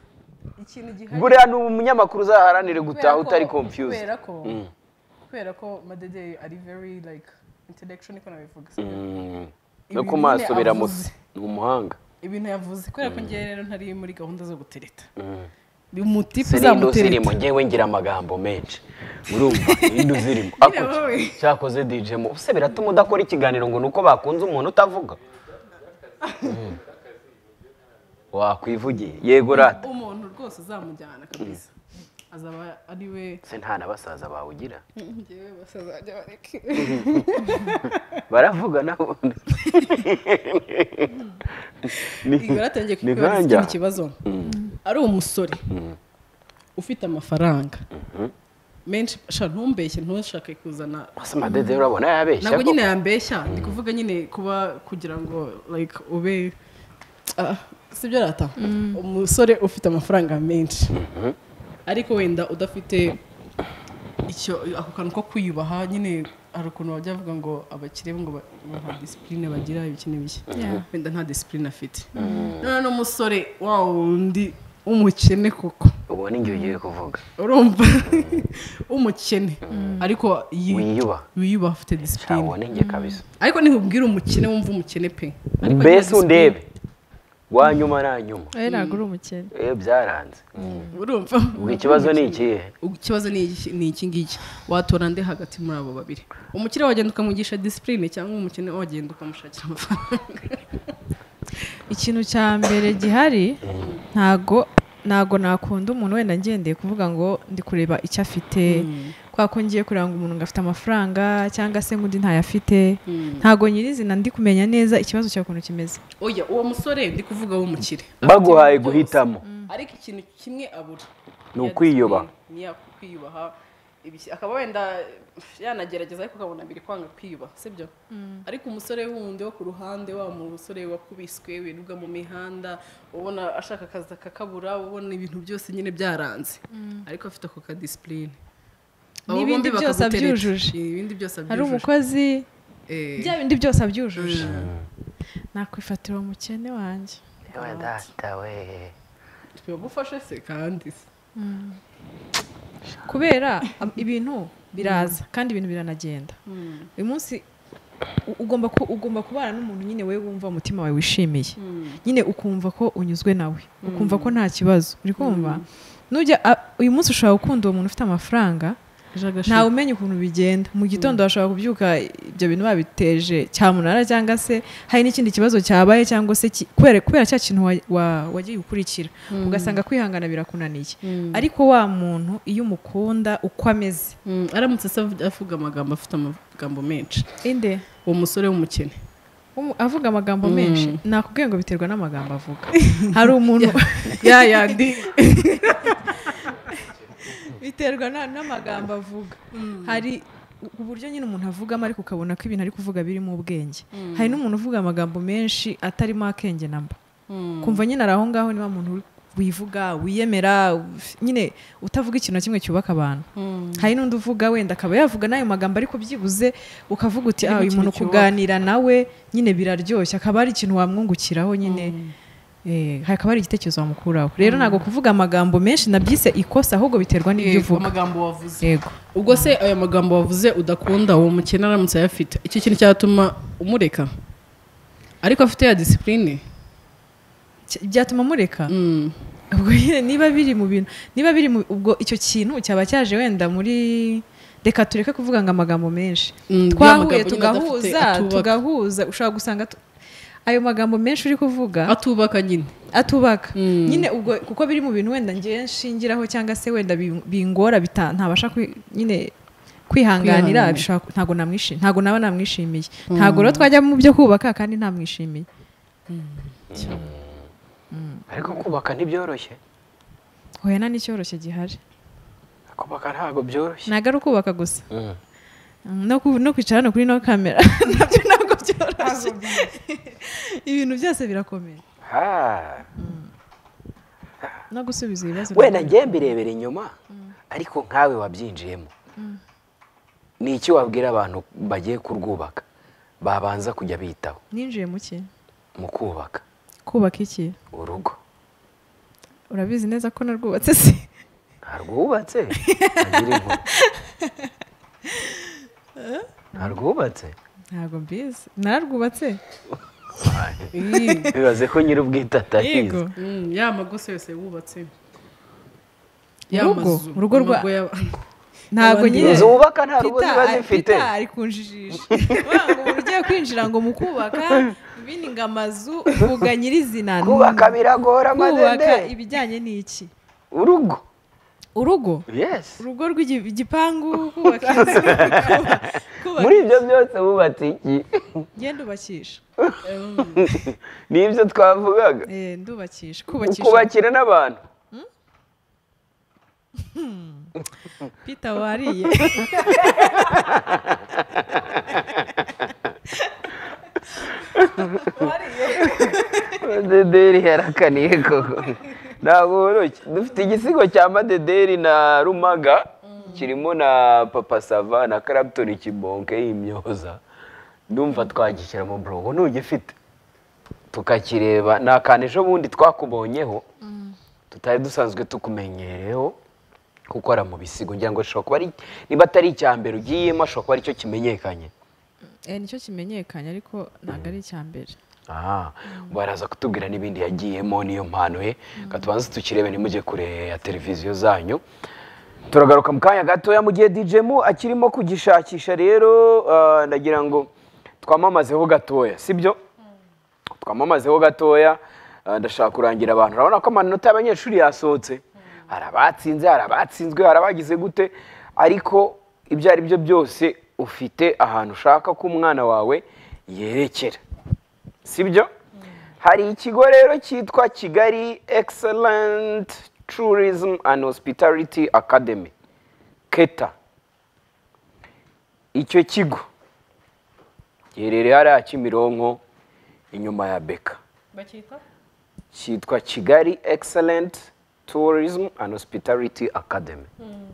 buriya ni umunyamakuru uzaharanire gutaha utari confused kubera ko madedeye ari very like intellectual niko nabivuga no ku maso biramutse ni umuhanga ibintu yavuze kubera ko ngewe rero ntari muri gahunda zo gutereta umutipe uzamutereka ngewe ngira amagambo menshi urumva indu zirimo cyakoze dijemo use biratuma udakora ikiganiro ngo ni uko bakunze umuntu utavuga hmm. wakwivugiye yego rata umuntu rwose uzamujyana kabisa azaba ari we se nta na basaza bawe ugira ngewe basaza bajya bareke baravuga nabo baratangiye kwibaza ikindi kibazo mm. ari umusore mm. ufite amafaranga mm-hmm. menshi ntumbeshye ntushake kuzana amadede urabona yabeshya ntabwo nyine yambeshya mm. ni kuvuga nyine kuba kugira ngo ube ah, si byo rata umusore ufite amafaranga menshi mm-hmm. ariko wenda udafite icyo ako kantu ko kwiyubaha nyine hari ukuntu bajya bavuga ngo abakire ngo nta disipurine bagira ibiki n'ibiki wenda nta disipurine afite mm. noneho n'umusore wa wundi umukene koko ubu ni igihe ugiye kuvuga urumva mm. umukene mm. ariko wiyubaha afite disipurine ariko ntibubwire umukene wumva umukene pe mbese undebe rwa nyuma na nyuma eh, mm. eh, byaranze mm. Mm. urumva ikibazo ni ikihe ikibazo ni iki ngiki watora nde hagati muri abo babiri umukire wagenda ukamugisha disipurine cyangwa umukene wagenda ukamushakira amafaranga ikintu cya mbere gihari ntago ntago nakunda umuntu wenda ngendeye kuvuga ngo ndi kureba icyo afite ko ngiye ngo umuntu ngo afite amafaranga cyangwa se nk'undi ntayafite hmm. ntago nyirizina ndi kumenya neza ikibazo cya ukuntu kimeze oya uwo musore ndi kuvuga w'umukire baguhaye guhitamo hmm. ariko ikintu kimwe abura ni ukwiyubaha ni ukwiyubaha akaba wenda yanagerageza ariko ukabona biri kwanga kwiyubaha sibyo hmm. ariko umusore wundi wo ku ruhande wa musore wakubiswe wirirwa mu mihanda ubona ashaka akazi akakabura ubona ibintu byose nyine byaranze ariko afite ako kadisipurine n'ibindi byose abyujuje eh, hari umukozi eh. bya bindi byose abyujuje eh. nakwifatira umukene wanjye yewe se kandi mm. kubera ibintu biraza mm. kandi ibintu biranagenda mm. uyu munsi ugomba kubana n'umuntu nyine we wumva umutima wawe wishimiye nyine ukumva ko unyuzwe nawe ukumva ko nta kibazo uri kumva nujya uyu munsi ushobora gukunda uwo muntu ufite amafaranga ntawe umenya ukuntu bigenda mu gitondo bashobora hmm. kubyuka ibyo bintu babiteje cyamunara cyangwa se hari n'ikindi kibazo cyabaye cyangwa se kubera cya kintu wagiye ukurikira hmm. ugasanga kwihangana birakunaniye hmm. ariko wa muntu iyo umukunda uko ameze aramutse avuga amagambo afite amagambo menshi inde uwo musore w'umukene avuga amagambo menshi nakubwiye ngo biterwa n'amagambo avuga hari umuntu yayandi biterwa n'amagambo avuga mm. hari uburyo nyine umuntu avugamo ariko ukabona ko ibintu ari kuvuga birimo ubwenge mm. hari n'umuntu uvuga amagambo menshi atarimo akenge namba mm. kumva nyine ari aho ngaho niba umuntu wivuga wiyemera nyine utavuga ikintu kimwe cyubaka abantu hari n'undi uvuga wenda akaba yavuga n'ayo magambo ariko byibuze ukavuga uti ah, uyu muntu kuganira nawe nyine biraryoshye akaba ari ikintu wamwungukiraho nyine hakaba eh, hari igitekerezo wamukuraho rero mm. ntabwo kuvuga amagambo menshi nabyise ikosa ahubwo biterwa n'ibyo uvuga amagambo wavuze ubwo se ayo magambo wavuze udakunda uwo mukene aramutse ayafite iki kintu cyatuma umureka ariko afite ya disipurine byatuma amureka mm. niba biri mu bintu niba biri mu ubwo icyo kintu cyaba cyaje wenda muri reka tureke kuvuga ngo amagambo menshi mm, twahuye tugahuza tugahuza ushobora gusanga ayo magambo menshi uri kuvuga atubaka nyine atubaka mm. nyine ubwo kuko biri mu bintu wenda ngewe nshingiraho cyangwa se wenda bingora ntabasha nyine kwihanganira ntabwo namwishimiye ntabwo naba namwishimiye mm. ntabwo rero twajya mu byo kubaka kandi ntamwishimiye mm. ariko kubaka ntibyoroshye hoya n'icyoroshye gihari kubaka ntabwo byoroshye ntabwo ari ukubaka gusa no kwicara no kuri no kamera nabyo ntabwo ibintu byose birakomeye hmm. no gusubiza ibibazo wenda njye mbirebera inyuma ariko nkawe wabyinjiyemo hmm. ni iki wabwira abantu bagiye kurwubaka babanza kujya bitaho ninjiye mu ki mu kubaka kubaka iki urugo urabizi neza ko narwubatse si narwubatse ntarwubatse ntabwo mbizi nararwubatse bibaze ko nyiri ubwitata yego mm, ya magose yose wubatse urugo urugo rwa ntabwo nyine zubaka nta rugo ziba zifite ari kunjijisha umuntu ugiye kwinjira ngo mu kubaka ibindi ngo amazu uvuga nyirizina kubaka biragora kubaka ibijyanye n'iki urugo urugo urugo rw'igipangu kubaka muri ibyo byose wubatse iki ngenda ubakisha um. ni ibyo twavugaga eh, kubakira n'abantu hmm? hmm. pita wariye wariye dederi yarakaniye koko dufite igisigo cya madederi na rumaga kirimo na papa sava na karabutoni kibonke y'imyoza ndumva mu burongo ntugifite tukakireba ni akantu ejo bundi twakubonyeho tutari dusanzwe tukumenyereho gukora mu bisigo ngira ngo ashobora kuba ari niba atari icya mbere ugiyemo ashobora kuba aricyo kimenyekanye eh, nicyo kimenyekanye ariko ntabwo ari icya mbere baraza ah, kutubwira n'ibindi yagiyemo n'iyo mpano ye eh? tubanze tukirebe nimujye kure ya televiziyo zanyu turagaruka mu kanya gatoya mu gihe dijemu akirimo kugishakisha rero ah, ndagira ngo twamamazeho gatoya sibyo twamamazeho gatoya ah, ndashaka kurangira abantu urabona ko amanota y'abanyeshuri yasohotse hari abatsinze hari abatsinzwe hari abagize gute ariko ibyo ari byo byose ufite ahantu ushaka ko umwana wawe yerekera sibyo hari ikigo rero cyitwa kigali excellent tourism and hospitality academy keta icyo kigo giherereye hariya kimironko inyuma ya beka cyitwa kigali excellent tourism and hospitality academy hmm.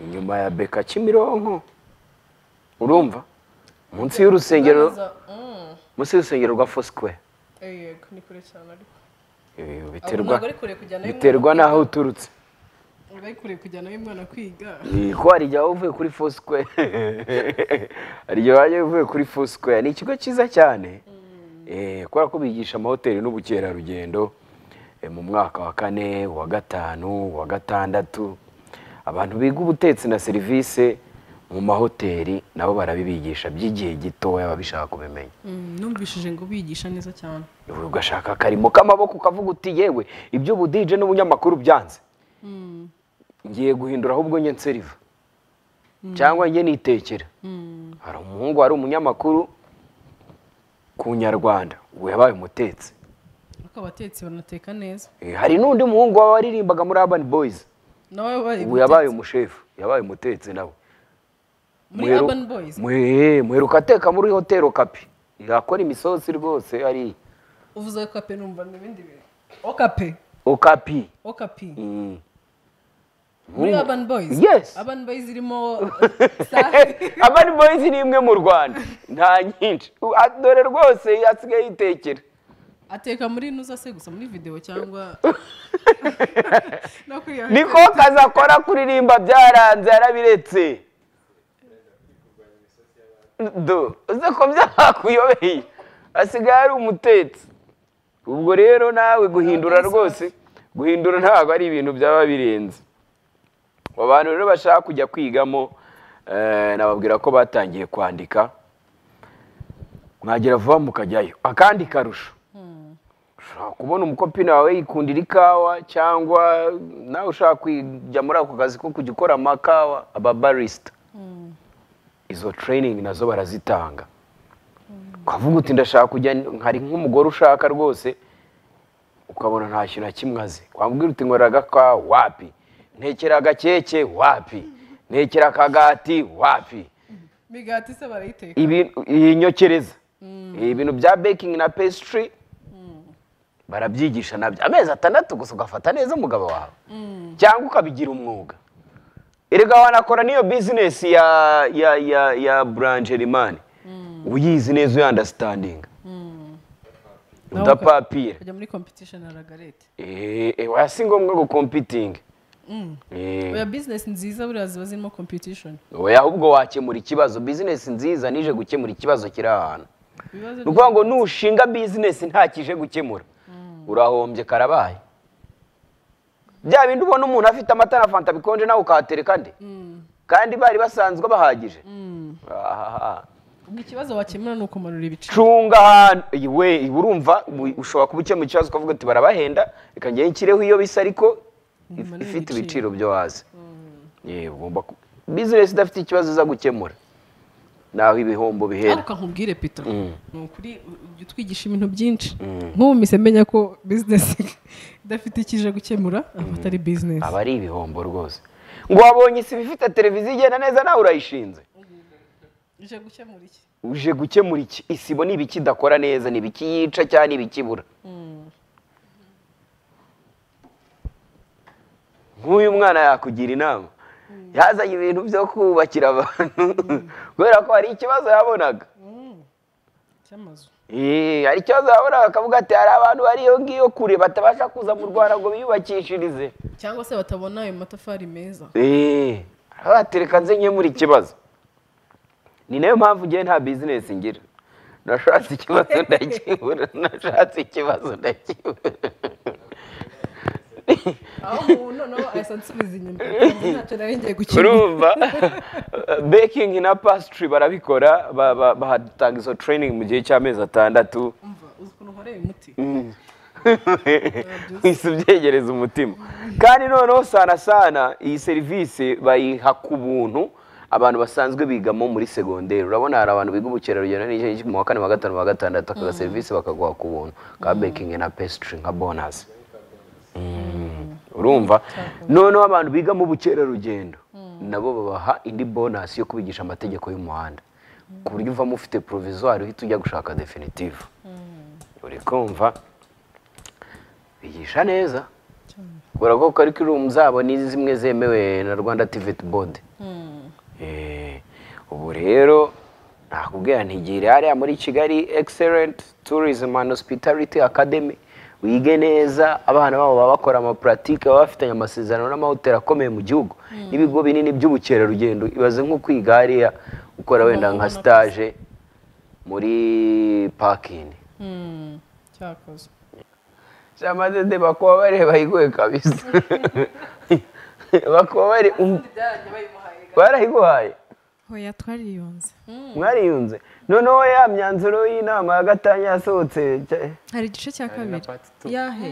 inyuma ya beka kimironko urumva munsi y'urusengero munsi y'urusengero rwa fosikwe yego biterwa n'aho uturutse ko hari igihe waba uvuye kuri fosikwe hari igihe waba uvuye kuri fosikwe ni ikigo cyiza cyane hmm. eh, kubera ko bigisha amahoteli n'ubukerarugendo eh, mu mwaka wa kane uwa gatanu uwa gatandatu abantu biga ubutetsi na serivisi mu mahoteli nabo barabibigisha by'igihe gitoya babishaka kubimenya mm, numvishije ngo ubigisha neza cyane ugashaka akarimo k'amaboko ukavuga uti yewe iby'ubudije n'ubunyamakuru byanze mm. ngiye guhindura ahubwo nye nseriva mm. cyangwa njye nitekera hari umuhungu wari umunyamakuru ku nyarwanda ubu yabaye umutetsi abatetsi banateka neza eh, hari n'undi muhungu waba waririmbaga muri abani boyizi yabaye umushefu yabaye umutetsi nawe muheruka ateka muri eh, hotel okapi yakora imisozi rwose ari uvuze okapi numva mm. mu bintu okapi okapi okapi muri urban boys yes urban boys irimo urban boys ni imwe mu rwanda nta nyinshi ah, dore rwose asigaye yitekera ateka muri nuza se gusa muri videwo cyangwa niko kazi akora kuririmba byaranze yarabiretse do uze ko byakuyobeye asigaye ari umutetsi ubwo rero nawe guhindura rwose guhindura ntabwo ari ibintu byaba birenze abantu rero bashaka kujya kwigamo eh, nababwira ko batangiye kwandika mwagera vuba mukajyayo akandi karusho hmm. ushobora kubona umukopi nawe yikundira ikawa cyangwa nawe ushaka kujya muri ako kazi ko kujya ukora amakawa ababarisita hmm. izo training nazo barazitanga ukavuga uti ndashaka kujya nkari nk'umugore ushaka rwose ukabona nta kintu na wambwira uti nkorera kwa wapi ntekera agakeke wapi ntekera akagati wapi imigati se barayiteka iyi nyokereza mm. ibintu bya baking na pesitiri barabyigisha nabyo amezi atandatu gusa ugafata neza umugabo wawe mm. cyangwa ukabigira umwuga erega wanakora n'iyo business ya ya ya ya buranjerimani hmm. uyizi neza uya andasitandinga hmm. udapapira kujya muri kompetishoni aragarete eee eh, eh, si ngombwa ngo kompitinge oya hmm. eh. bizinesi nziza buriya ziba zirimo kompetishoni oya ahubwo wakemura ikibazo business nziza nije gukemura ikibazo kiri ahantu ni ukuvuga ngo nushinga bizinesi ntakije gukemura urahombye karabaye bya bindi ubona umuntu afite amata na fanta bikonje nawe ukahatereka nde mm. kandi bari basanzwe bahagije mm. ikibazo wakemura ni ukumanura ibiciro cunga ahantu we urumva ushobora kuba ukemura ikibazo ukavuga ati barabahenda reka ngende nshyireho iyo bisa ariko ifite ibiciro byo wazi ugomba mm. bizinesi idafite ikibazo iza gukemura naho ibihombo bihera ariko nkubwire pita mm. ni ukuri ujya utwigisha ibintu byinshi mm. nk'ubu menya ko bizinesi idafite ikije gukemura aba atari mm. bizinesi aba ari ibihombo rwose ngo wabonye isiba ifite televiziyo igenda neza nawe urayishinze uje gukemura iki uje gukemura iki isibo ni ibiki idakora neza ni ibiki yica cyangwa ni ibiki ibura nk'uyu mwana yakugira inama Hmm. yazanye ibintu byo kubakira abantu hmm. kubera ko hari ikibazo yabonaga hmm. hari ikibazo yabonaga akavuga ati hari abantu bari iyo ngiyo kure batabasha kuza mu rwanda ngo biyubakishirize cyangwa se batabona ayo matafari meza batereka nze nke muri ikibazo ni nayo mpamvu ngewe nta bizinesi ngira nashatse ikibazo ndakibura nashatse ikibazo ndakibura urumva bekingi na pasitiri barabikora bahatanga izo training mu gihe cy'amezi atandatu wese ubyegereza umutima kandi noneho sana sana iyi serivisi bayiha ku buntu abantu basanzwe bigamo muri segonderi urabona hari abantu biga ubukerarugendo n'igice mu wa kane wa gatanu wa gatandatu akaga mm. serivisi bakaguha ku buntu ka mm. bekingi na pesitiri nka bonasi Mm. urumva none abantu biga mu bukerarugendo nabo babaha indi bonus yo kubigisha amategeko y'umuhanda mm. ku buryo uvamo ufite porovizwari uhita ujya gushaka definitive mm. uri kumva bigisha neza kubera ko karikiramu zabo ni zimwe zemewe na rwanda tiveti bodi eh, ubu rero nakubwira ntigire hariya muri kigali egiserenti turizimi andi hosipitaliti akademi wige neza abana babo baba bakora amapuratike baba bafitanye amasezerano n'amahoteli akomeye mu gihugu hmm. n'ibigo binini by'ubukerarugendo ibaze nko kwiga hariya ukora wenda nka sitaje muri pakini shamadede hmm, bakuba bareba yigoye kabisa bakuba um. barayiguhaye mwariyunze noneho ya myanzuro y'inama ya gatanya yasohotse hari igice cya kabiri yahe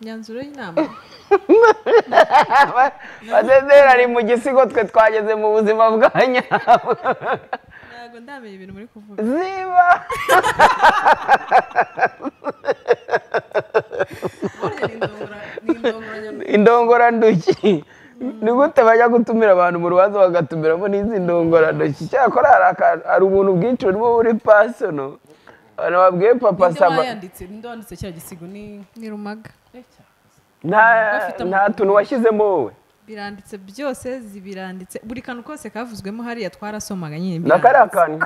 myanzuro y'inama badederi ari mu gisigo twe twageze mu buzima bwa nyabwo ntabwo indongoranduki ni gute bajya gutumira abantu mu rubanza bagatumiramo n'izi ndongorano cyakora hari ubuntu bwinshi burimo buri pasono abantu babwiye papa saba ninde wanditse cya gisigo ni rumaga nta tuntu washyizemo wowe biranditse byose zibiranditse buri kantu kose kavuzwemo hariya twarasomaga nyine n'akariya kantu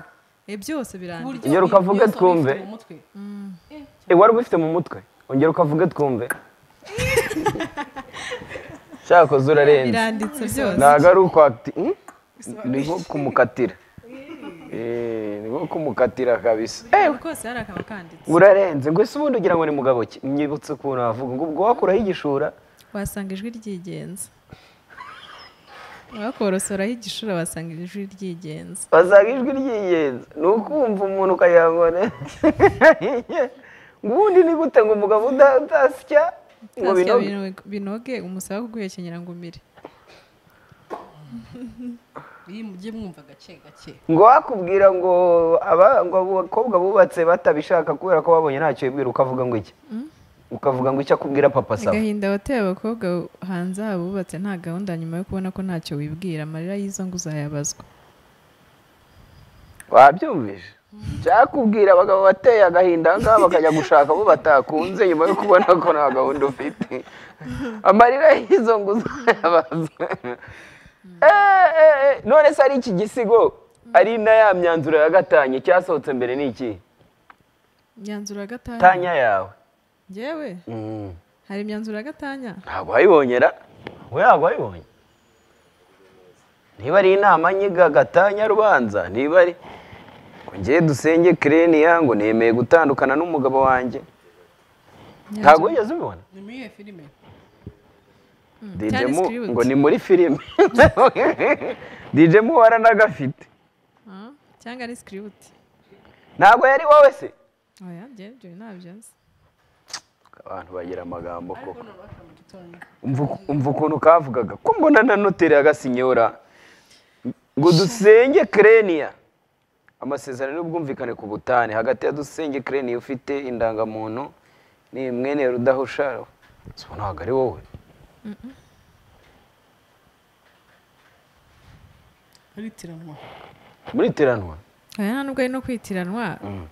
eh, byose biranditse ongera mm. eh, ukavuge twumve wari ubifite mu mutwe ongera ukavuge twumve shakoze urarenze eh, ntabwo ari ukwati hmm? ni nko kumukatira eh, ni nko kumukatira kabisa eh, urarenze ngo ese ubundi ugira ngo ni mugabo ki mwibutse ukuntu wavuga ngo ubwo wakuraho igishura wasanga ijwi ryigenza wakorosoraho igishura wasanga ijwi ryigenza wasanga ijwi ryigenza ni ukumva umuntu ukagira ubundi ni gute ngo umugabo utasya binoge umusaba kuguhekenyera ngo umire mujye mwumva gake gake ngo wakubwira ngo abakobwa bubatse batabishaka kubera ko babonye ntacyo wibwira ukavuga ngo iki hmm? ukavuga ngo icyo akubwira papa saba agahinda wateye abakobwa hanze abubatse nta gahunda nyuma yo kubona ko ntacyo wibwira amarira y'izo ngo uzayabazwa wabyumvise cyakubwira abagabo bateye agahinda ahangaha bakajya gushaka abo batakunze nyuma yo kubona ko nta gahunda ufite amarira y'izo nguzo eh, eh, eh, none se ari iki gisigo ari na ya myanzuro ya gatanya cyasohotse mbere ni iki myanzuro ya gatanya tanya yawe ngewe mm. hari imyanzuro ya gatanya ntabwo wayibonyera we ntabwo wayibonye niba ari inama nyiga gatanya rubanza niba ari ngewe dusenge kereniya yangu nemeye gutandukana n'umugabo wanjye ntabwo wigeze ubibona ni muri iyo filime hmm. hmm. dijemu ngo ni muri filime dijemu waranagafite hmm. cyangwa ari sikiributi ntabwo yari wowe se oh abantu bagira amagambo koko umva ukuntu kavugaga ko mbona na noteri yagasinye ora ngo dusenge kereniya amasezerano y'ubwumvikane ku butane hagati ya dusenge niyo ufite indangamuntu ni mwene rudahusha ntabwo ari wowe muritiranwa muritiranwa eh, aya nubwo ari no kwitiranwa mm.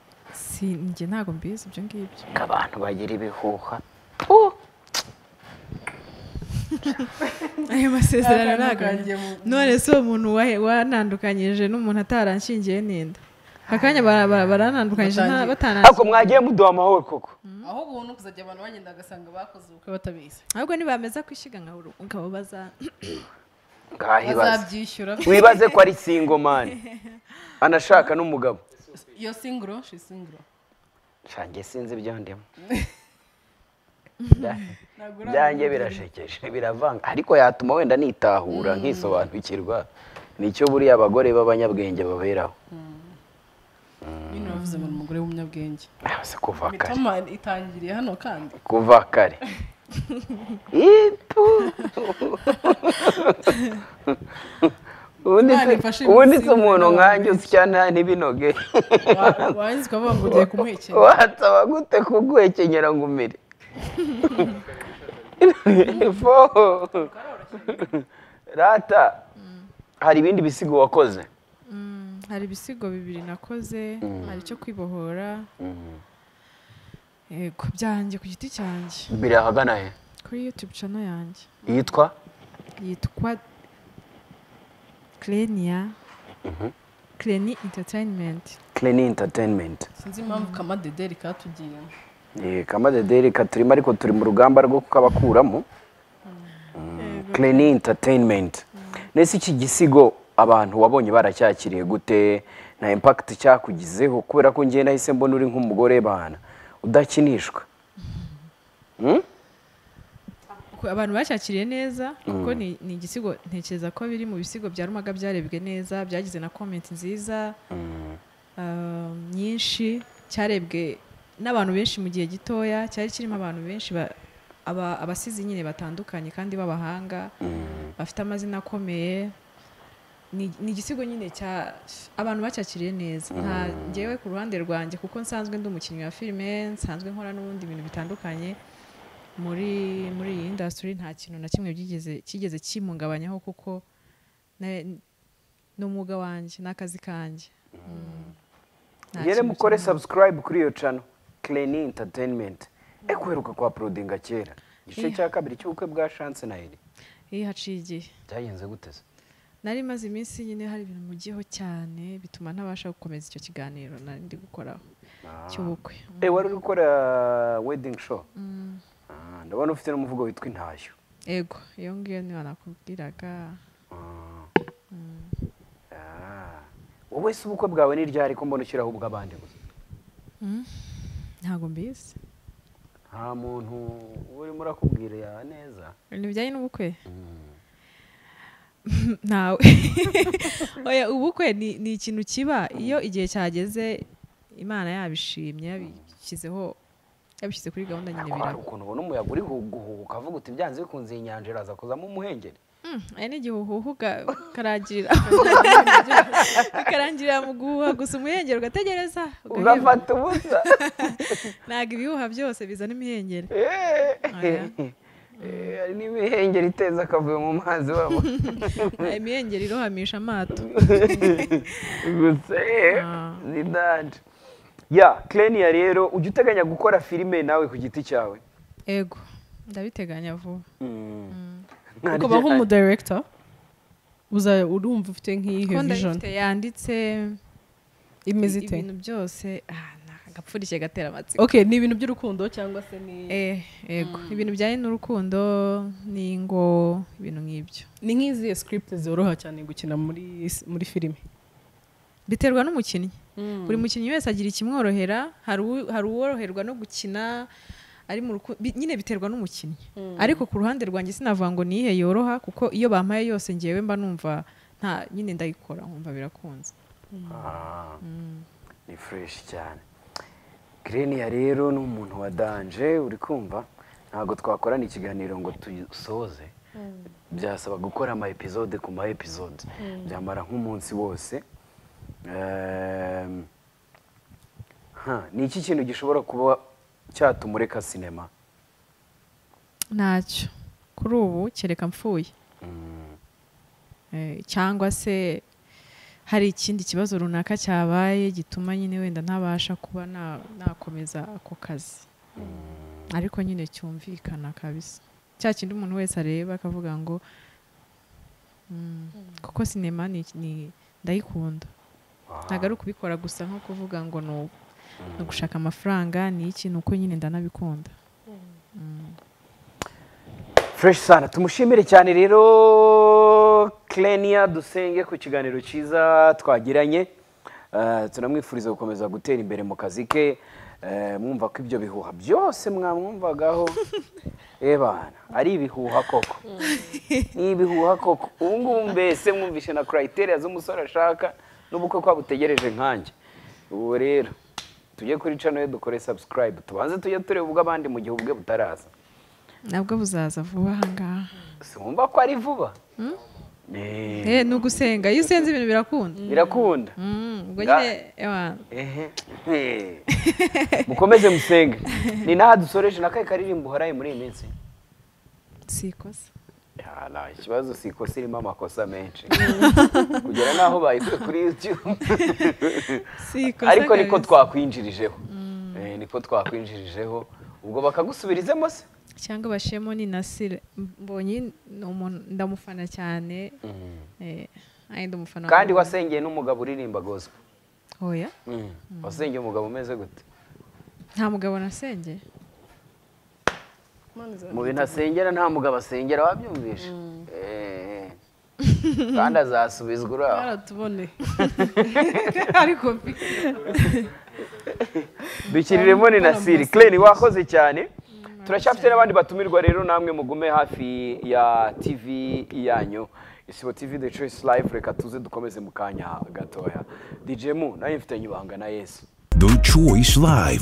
si njye ntabwo mbizi ibyo ngibyo abantu bagira ibihuha ayo masezerano ntabwo none se uwo muntu wanandukanyije n'umuntu ataranshingiye n'inda akanya baranandukanyije batanangiye ariko mwagiye muduha amahoro koko mm. aho ubuntu kuzajya abantu bagenda bagasanga bakoze ubukwe batabizi ahubwo ntibameza kwishiga nka buri ukaba baza bazabyishyura wibaze ko ari singomani anashaka n'umugabo iyo singuro shi singuro shange sinzi ibyo ndimo byanjye birashekeje biravanga ariko yatuma wenda nitahura mm. nkisobanukirwa nicyo buriya abagore b'abanyabwenge baberaho nyine mm. wavuze ngo ni umugore w'umunyabwenge ah, kuva kare itangiriye hano kandi kuva kare ubundi si umuntu nkanjye cyane ntibinoge wansaba gute kuguhekenyera ngo umere fo rata hari ibindi bisigo wakoze mm, hari ibisigo bibiri nakoze mm. hari icyo kwibohora ku mm. byanjye ku giti cyanjye mbere ahagana he kuri yutube cano yanjye yitwa yitwa kereniya mm-hmm. kereni interinimenti kereni interinimenti sinzi impamvu kamadederi katugiyemo kamade reka turimo ariko turi mu rugamba rwo kukabakuramo kereni mm, interinimenti mm. nese iki gisigo abantu wabonye baracyakiriye gute na impakiti cyakugizeho kubera ko ngenda nahise mbona uri nk'umugore bana udakinishwa mm. abantu bacyakiriye neza kuko ni igisigo ntekereza ko biri mu bisigo bya rumaga byarebwe neza byagize na komenti nziza uh, nyinshi cyarebwe n'abantu benshi mu gihe gitoya cyari kirimo abantu benshi abasizi nyine batandukanye kandi b'abahanga mm. bafite amazina akomeye ni igisigo nyine cya abantu bacyakiriye neza nta mm. ngewe ku ruhande rwanjye kuko nsanzwe ndi umukinnyi wa filime nsanzwe nkora n'ubundi bintu bitandukanye muri muri iyi indasitiri nta kintu na kimwe kigeze kimungabanyaho kuko ni umwuga wanjye ni akazi kanjye mm. mukore sabusikarayibu kuri iyo cano Clenny Entertainment ekwiruka kwa porodinga kera igice cya kabiri cy'ubukwe bwa shanse na eri iyo haciye igihe byagenze guteze nari maze iminsi nyine hari ibintu mugiyeho cyane bituma ntabasha gukomeza icyo kiganiro nari ndi gukoraho ah. cy'ubukwe eh, wari uri mm. gukora wedingi show mm. ah, ndabona ufite n'umuvugo witwa intashyo ego iyo ngiyo niba nakubwiraga ah. mm. wowe si ubukwe bwawe ni ryari ko mbona ushyiraho ubw'abandi gusa ntabwo mbizi nta muntu urimo urakubwira neza ntibijyanye n'ubukwe mm. ntawe oya ubukwe ni ikintu kiba iyo igihe cyageze imana yabishimye yabishyizeho yabishyize kuri gahunda nyine biraba ukuntu ubona umuyaga uri guhuha ukavuga uti byanze bikunze iyi nyanja iraza kuzamo umuhengeri aya hmm, ni igihuhuhu karangirira bikarangirira mu guhuha gusa umuhengeri ugategereza ugafata ubusa ntabwo ibihuha byose bizana imihengeri eh, eh, eh, hari n'imihengeri iteza akavuyo mu mazi wabo imihengeri irohamisha amato gusa ah. ni ya kereniya rero ujya uteganya gukora filime nawe ku giti cyawe ego ndabiteganya vuba hmm. Hmm. ukaba nk'umudirekita urumva ufite nk'iyihe vision yanditse imeze ite ibintu byose agapfundikire ah, gatera amatsiko ok ni ibintu by'urukundo cyangwa se ni yego eh, mm. ibintu bijyanye n'urukundo n'ingo ibintu nk'ibyo ni nkizi script zoroha cyane gukina muri muri filime biterwa n'umukinnyi mm. buri mukinnyi wese agira ikimworohera hari uworoherwa no gukina ari mu nyine biterwa n'umukinnyi hmm. ariko ku ruhande rwanjye sinavuga ngo nihe yoroha kuko iyo bampaye yose ngewe mba numva nta nyine ndayikora nkumva birakunze hmm. Ah. Hmm. ni fureshi cyane kireniya rero ni umuntu wa danje uri kumva ntabwo twakorana ikiganiro ngo tuyisoze byasaba gukora ama epizode ku ma episode byamara nk'umunsi wose ehm, ni iki kintu gishobora kuba cyatuma ureka sinema ntacyo kuri ubu kereka mfuye mm. eh, cyangwa se hari ikindi kibazo runaka cyabaye gituma nyine wenda ntabasha kuba nakomeza ako kazi mm. ariko nyine cyumvikana kabisa cya kindi umuntu wese areba akavuga ngo mm, kuko sinema ndayikunda ntabwo ari ukubikora gusa nko kuvuga ngo ni ubu Mm. no gushaka amafaranga ni iki ni uko nyine ndanabikunda mm. fureshi sana tumushimire cyane rero kereniya dusenge ku kiganiro cyiza twagiranye eh, tunamwifuriza gukomeza gutera imbere mu kazi ke eh, mwumva ko ibyo bihuha byose mwamwumvagaho ebana eh, ari ibihuha koko mm. ni ibihuha koko ubu ngubu mbese mwumvishe na kurayiteriya z'umusore ashaka n'ubukwe kwa butegereje nkanjye ubu rero tujye kuri channel dukore subscribe tubanze tujye tureba ubwo abandi mu gihe ubwe butaraza nabwo buzaza vuba ahangaha simba ko ari vuba hmm. eh, ni ugusenga iyo usenze ibintu birakunda birakunda hmm, ubwo nyine mukomeze musenge ni n'aha dusoreje n'akahe karirimbo uharaye muri iyi minsi ikibazo si ikosa irimo amakosa menshi kugera n'aho bayikuye kuri yutube ariko niko twakwinjirijeho mm. eh, niko twakwinjirijeho ubwo bakagusubirizemo se cyangwa bashyiremo ni nasire mbonye ndamufana cyane mm. eh, kandi wasengeye n'umugabo uririmba gospo oya oh, mm. wasengeye umugabo umeze gute nta mugabo nasengeye mu bintu asengera nta mugabo asengera wabyumvisha mm. eh, kandi azasubizwa uraho baratubone ariko dukiriremo ni na siri kireni wakoze cyane mm, turacyafite n'abandi batumirwa rero namwe mugume hafi ya tivi yanyu isibo tivi de choice live reka tuze dukomeze mu kanya gatoya dijemu nayo mfitanye ibanga na yesu the choice live